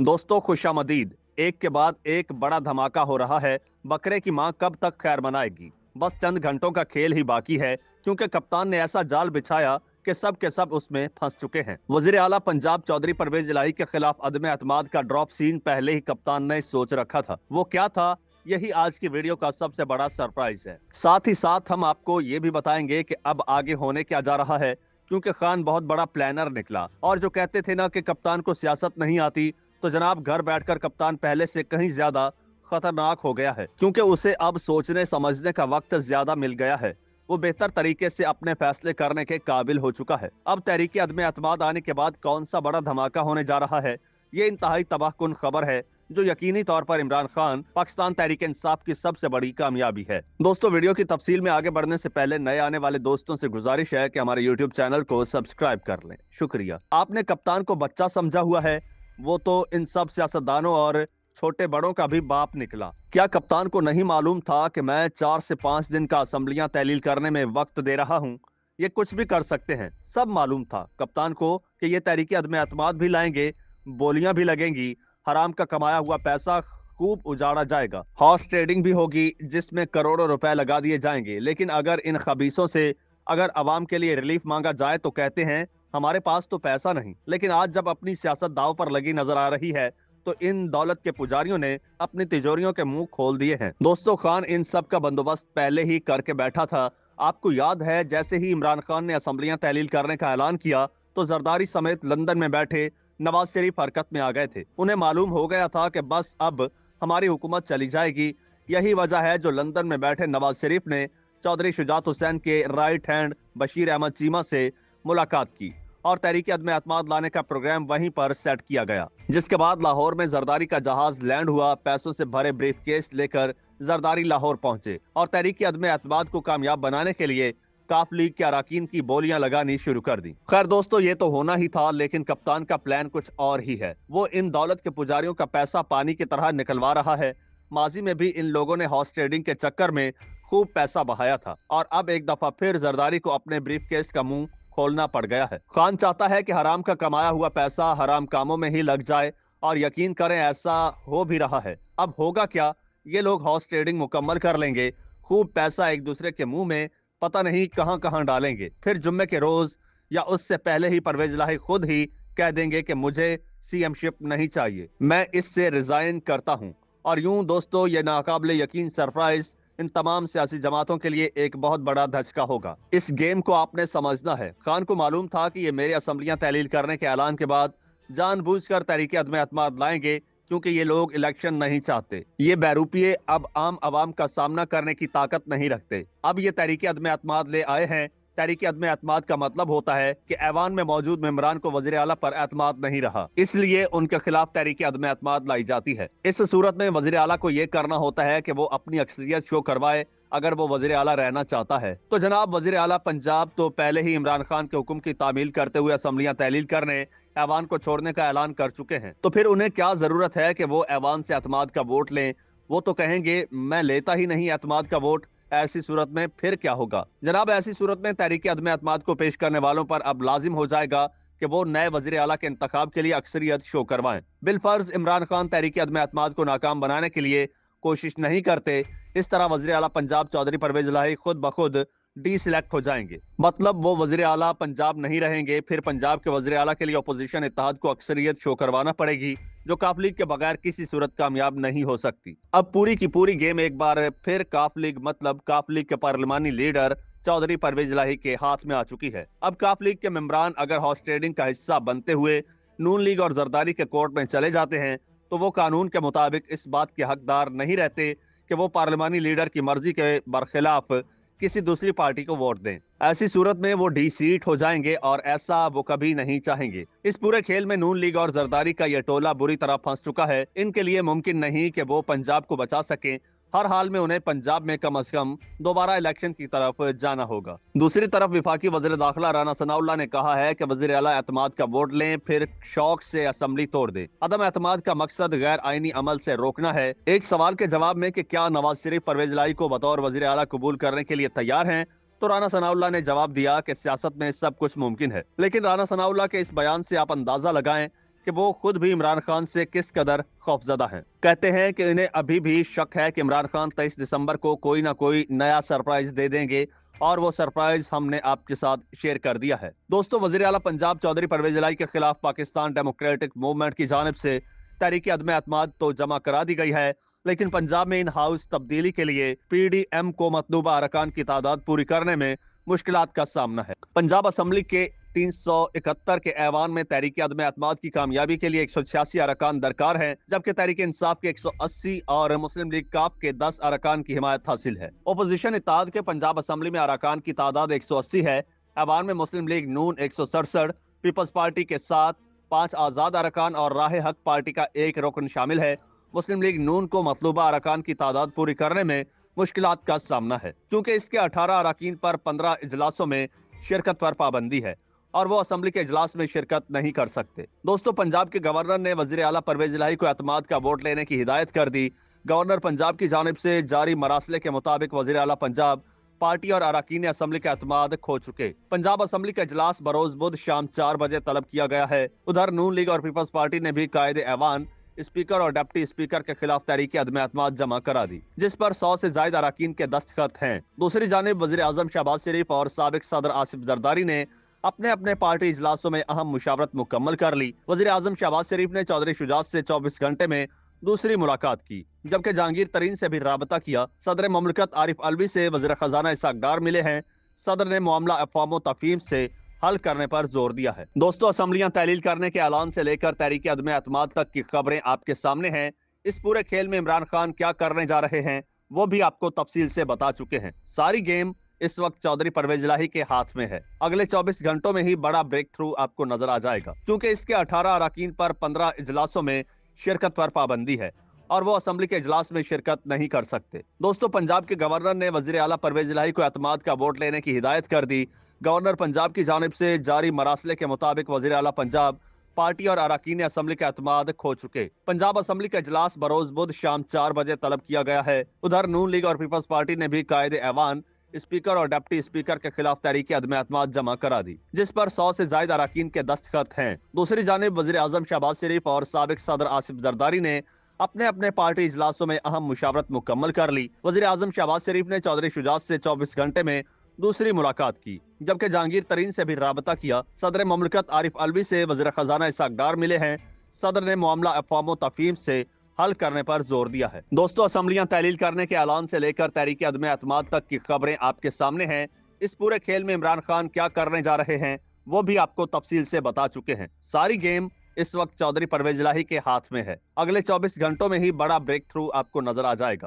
दोस्तों खुशामदीद एक के बाद एक बड़ा धमाका हो रहा है बकरे की मां कब तक खैर मनाएगी बस चंद घंटों का खेल ही बाकी है क्योंकि कप्तान ने ऐसा जाल बिछाया कि सब के सब उसमें फंस चुके हैं वजीर अला पंजाब चौधरी परवेज इलाही के खिलाफ अदम अतमाद का ड्रॉप सीन पहले ही कप्तान ने सोच रखा था वो क्या था यही आज की वीडियो का सबसे बड़ा सरप्राइज है साथ ही साथ हम आपको ये भी बताएंगे की अब आगे होने क्या जा रहा है क्योंकि खान बहुत बड़ा प्लानर निकला और जो कहते थे ना कि कप्तान को सियासत नहीं आती तो जनाब घर बैठकर कप्तान पहले से कहीं ज्यादा खतरनाक हो गया है क्योंकि उसे अब सोचने समझने का वक्त ज्यादा मिल गया है वो बेहतर तरीके से अपने फैसले करने के काबिल हो चुका है अब तहरीकी अदम अतमाद आने के बाद कौन सा बड़ा धमाका होने जा रहा है ये इंतहाई तबाहकुन खबर है जो यकीनी तौर पर इमरान खान पाकिस्तान तहरीक इंसाफ की सबसे बड़ी कामयाबी है दोस्तों वीडियो की तफसील में आगे बढ़ने से पहले नए आने वाले दोस्तों से गुजारिश है कि हमारे यूट्यूब चैनल को सब्सक्राइब कर लें शुक्रिया आपने कप्तान को बच्चा समझा हुआ है वो तो इन सब सियासतदानों और छोटे बड़ों का भी बाप निकला क्या कप्तान को नहीं मालूम था कि मैं चार से पांच दिन का असम्बलियां तहलील करने में वक्त दे रहा हूं ये कुछ भी कर सकते हैं सब मालूम था कप्तान को कि ये तहरीक अदम अतमाद भी लाएंगे बोलियां भी लगेंगी हराम का कमाया हुआ पैसा खूब उजाड़ा जाएगा हॉर्स ट्रेडिंग भी होगी जिसमें करोड़ों रुपए लगा दिए जाएंगे लेकिन अगर इन खबीसों से अगर आवाम के लिए रिलीफ मांगा जाए तो कहते हैं हमारे पास तो पैसा नहीं लेकिन आज जब अपनी सियासत दाव पर लगी नजर आ रही है तो इन दौलत के पुजारियों ने अपनी तिजोरियों के मुंह खोल दिए हैं दोस्तों खान इन सब का बंदोबस्त पहले ही करके बैठा था आपको याद है जैसे ही इमरान खान ने असम्बलियां तहलील करने का ऐलान किया तो जरदारी समेत लंदन में बैठे नवाज शरीफ हरकत में आ गए थे उन्हें मालूम हो गया था कि बस अब हमारी हुकूमत चली जाएगी यही वजह है जो लंदन में बैठे नवाज शरीफ ने चौधरी शुजात हुसैन के राइट हैंड बशीर अहमद चीमा से मुलाकात की और तहरीकी अदम अतमाद लाने का प्रोग्राम वहीं पर सेट किया गया जिसके बाद लाहौर में जरदारी का जहाज लैंड हुआ पैसों से भरे ब्रीफ केस लेकर जरदारी लाहौर पहुंचे और तहरीकी अदम अतमाद को कामयाब बनाने के लिए काफ लीग के अरकान की बोलियां लगानी शुरू कर दी खैर दोस्तों ये तो होना ही था लेकिन कप्तान का प्लान कुछ और ही है वो इन दौलत के पुजारियों का पैसा पानी की तरह निकलवा रहा है माजी में भी इन लोगों ने हॉर्स ट्रेडिंग के चक्कर में खूब पैसा बहाया था और अब एक दफा फिर जरदारी को अपने ब्रीफ केस का मुंह खोलना पड़ गया है खान चाहता है कि हराम का कमाया हुआ पैसा हराम कामों में ही लग जाए और यकीन करें ऐसा हो भी रहा है अब होगा क्या ये लोग हॉर्स ट्रेडिंग मुकम्मल कर लेंगे खूब पैसा एक दूसरे के मुंह में पता नहीं कहां कहां डालेंगे फिर जुम्मे के रोज या उससे पहले ही परवेज लाही खुद ही कह देंगे कि मुझे सीएमशिप नहीं चाहिए मैं इससे रिजाइन करता हूं और यूं दोस्तों ये नाकाबले यकीन सरप्राइज इन तमाम सियासी जमातों के लिए एक बहुत बड़ा धचका होगा इस गेम को आपने समझना है खान को मालूम था कि ये मेरे असम्बलियां तहलील करने के ऐलान के बाद जानबूझकर तहरीक अदम अतमाद लाएंगे क्योंकि ये लोग इलेक्शन नहीं चाहते ये बैरूपिये अब आम आवाम का सामना करने की ताकत नहीं रखते अब ये तरीके अदम अतमाद ले आए हैं तहरीक अदम अतमाद का मतलब होता है कि ऐवान में मौजूद मम्बरान को वजी अला पर अतमाद नहीं रहा इसलिए उनके खिलाफ तहरीक अदम अतमाद लाई जाती है इस सूरत में वजी अला को ये करना होता है कि वो अपनी अक्सरियत शो करवाए अगर वो वजी अला रहना चाहता है तो जनाब वजीर अला पंजाब तो पहले ही इमरान खान के हुक्म की तामील करते हुए असम्बलियाँ तहलील करने ऐवान को छोड़ने का ऐलान कर चुके हैं तो फिर उन्हें क्या जरूरत है कि वो ऐवान से अतमाद का वोट लें वो तो कहेंगे मैं लेता ही नहीं अतमाद का वोट ऐसी सूरत में फिर क्या होगा जनाब ऐसी सूरत में तहरीक अदम अतमाद को पेश करने वालों पर अब लाजिम हो जाएगा कि वो नए वजीर अला के इंतखब के लिए अक्सरियत शो करवाएं बिलफर्ज इमरान खान तहरीकी अदम अतमाद को नाकाम बनाने के लिए कोशिश नहीं करते इस तरह वजी अला पंजाब चौधरी परवेज लाही खुद ब खुद सिलेक्ट हो जाएंगे मतलब वो वजीर अला पंजाब नहीं रहेंगे फिर पंजाब के वजीर अला के लिए अपोजिशन इतिहाद को अक्सरियत शो करवाना पड़ेगी जो काफ लीग के बगैर किसी सूरत कामयाब नहीं हो सकती अब पूरी की पूरी गेम एक बार फिर काफ लीग मतलब काफ लीग के पार्लिमानी लीडर चौधरी परवेज लाही के हाथ में आ चुकी है अब काफ लीग के मेम्बरान अगर हॉर्स ट्रेडिंग का हिस्सा बनते हुए नून लीग और जरदारी के कोर्ट में चले जाते हैं तो वो कानून के मुताबिक इस बात के हकदार नहीं रहते कि वो पार्लिमानी लीडर की मर्जी के बरखिलाफ किसी दूसरी पार्टी को वोट दें ऐसी सूरत में वो डी सीट हो जाएंगे और ऐसा वो कभी नहीं चाहेंगे इस पूरे खेल में नून लीग और जरदारी का यह टोला बुरी तरह फंस चुका है इनके लिए मुमकिन नहीं कि वो पंजाब को बचा सके हर हाल में उन्हें पंजाब में कम अज कम दोबारा इलेक्शन की तरफ जाना होगा दूसरी तरफ विफाकी वजीर दाखिला राना सनाउल्ला ने कहा है की वजीर अला एतमाद का वोट ले फिर शौक से असम्बली तोड़ दे अदम एतम का मकसद गैर आईनी अमल से रोकना है एक सवाल के जवाब में की क्या नवाज शरीफ परवेज लाई को बतौर वजीर अला कबूल करने के लिए तैयार है तो राना सनाउल्ला ने जवाब दिया कि सियासत में सब कुछ मुमकिन है लेकिन राना सनाउल्ला के इस बयान से आप अंदाजा लगाएं कि वो खुद भी इमरान खान से किस कदर खौफजदा हैं कहते हैं कि इन्हें अभी भी शक है कि इमरान खान तेईस दिसंबर को कोई ना कोई नया सरप्राइज दे देंगे और वो सरप्राइज हमने आपके साथ शेयर कर दिया है दोस्तों वजीर अला पंजाब चौधरी परवेज लाई के खिलाफ पाकिस्तान डेमोक्रेटिक मूवमेंट की जानब से तहरीकी अदम अतमाद तो जमा करा दी गई है लेकिन पंजाब में इन हाउस तब्दीली के लिए पी डी एम को मतलूबा अरकान की तादाद पूरी करने में मुश्किल का सामना है पंजाब असम्बली के 371 के ऐवान में तहरीक अदम अतमाद की कामयाबी के लिए एक सौ छियासी अरकान दरकार है जबकि तहरीक इंसाफ के एक सौ अस्सी और मुस्लिम लीग काफ के दस अरकान की हिमायत हासिल है अपोजिशन इताद के पंजाब असम्बली में अरकान की तादाद एक सौ अस्सी है ऐवान में मुस्लिम लीग नून एक सौ सड़सठ पीपल्स पार्टी के साथ पांच आज़ाद अरकान और राह हक पार्टी का एक रुकन शामिल है मुस्लिम लीग नून को मतलूबा अरकान की तादाद पूरी करने में मुश्किल का सामना है क्योंकि इसके अठारह अरकान पर पंद्रह इजलासों में शिरकत पर पाबंदी है और वो असम्बली के इजलास में शिरकत नहीं कर सकते दोस्तों पंजाब के गवर्नर ने वजीर अला परवेज इलाही को अतमाद का वोट लेने की हिदायत कर दी गवर्नर पंजाब की जानब से जारी मरासले के मुताबिक वजीर अला पंजाब पार्टी और अरकान असम्बली के अतमाद खो चुके पंजाब असम्बली का इजलास बरोज बुध शाम चार बजे तलब किया गया है उधर नून लीग और पीपल्स पार्टी ने भी कायदे ऐवान स्पीकर और डिप्टी स्पीकर के खिलाफ तहरीक अदम अहतम जमा करा दी जिस पर सौ ऐसी जायद अरकान के दस्तखत हैं दूसरी जानब वजी अजम शहबाज शरीफ और सबक सदर आसिफ जरदारी ने अपने अपने पार्टी इजलासों में अहम मुशावरत मुकम्मल कर ली वजी अजम शहबाज शरीफ ने चौधरी शुजात से चौबीस घंटे में दूसरी मुलाकात की जबकि जहांगीर तरीन से भी रबता किया सदर ममलकत आरिफ अलवी से वजी खजाना इसकदार मिले हैं सदर ने मामला अफवाम तफीम से हल करने पर जोर दिया है दोस्तों असम्बलियाँ तहलील करने के ऐलान से लेकर तहरीक अदम अहतम तक की खबरें आपके सामने हैं इस पूरे खेल में इमरान खान क्या करने जा रहे हैं वो भी आपको तफसील से बता चुके हैं सारी गेम इस वक्त चौधरी परवेज लाही के हाथ में है अगले 24 घंटों में ही बड़ा ब्रेक थ्रू आपको नजर आ जाएगा क्योंकि इसके 18 अरकान पर 15 इजलासों में शिरकत पर पाबंदी है और वो असम्बली के इजलास में शिरकत नहीं कर सकते दोस्तों पंजाब के गवर्नर ने वजीर अला परवेज लाही को अतमाद का वोट लेने की हिदायत कर दी गवर्नर पंजाब की जानब से जारी मरासले के मुताबिक वजीर अला पंजाब पार्टी और अराकीन असम्बली के अतमाद खो चुके पंजाब असम्बली का अजलास बरोज बुध शाम चार बजे तलब किया गया है उधर नून लीग और पीपल्स पार्टी ने भी कायदे ऐवान स्पीकर और डेप्टी स्पीकर के खिलाफ तहरीके अदम अतमाद जमा करा दी जिस पर सौ ऐसी जायद अरकान के दस्तखत हैं दूसरी जानब वजी अजम शहबाज शरीफ और सबक सदर आसिफ जरदारी ने अपने अपने पार्टी इजलासों में अहम मुशावरत मुकम्मल कर ली वजी अजम शहबाज शरीफ ने चौधरी शुजात ऐसी चौबीस घंटे में दूसरी मुलाकात की जबकि जहांगीर तरीन से भी रबता किया सदर ममलकत आरिफ अलवी से वजी खजाना इसाकदार मिले हैं सदर ने मामला अफवाम तफीम से हल करने पर जोर दिया है दोस्तों असम्बलियां तहलील करने के ऐलान से लेकर तहरीक अदम अतमाद तक की खबरें आपके सामने हैं इस पूरे खेल में इमरान खान क्या करने जा रहे हैं वो भी आपको तफसील से बता चुके हैं सारी गेम इस वक्त चौधरी परवेज लाही के हाथ में है अगले 24 घंटों में ही बड़ा ब्रेक थ्रू आपको नजर आ जाएगा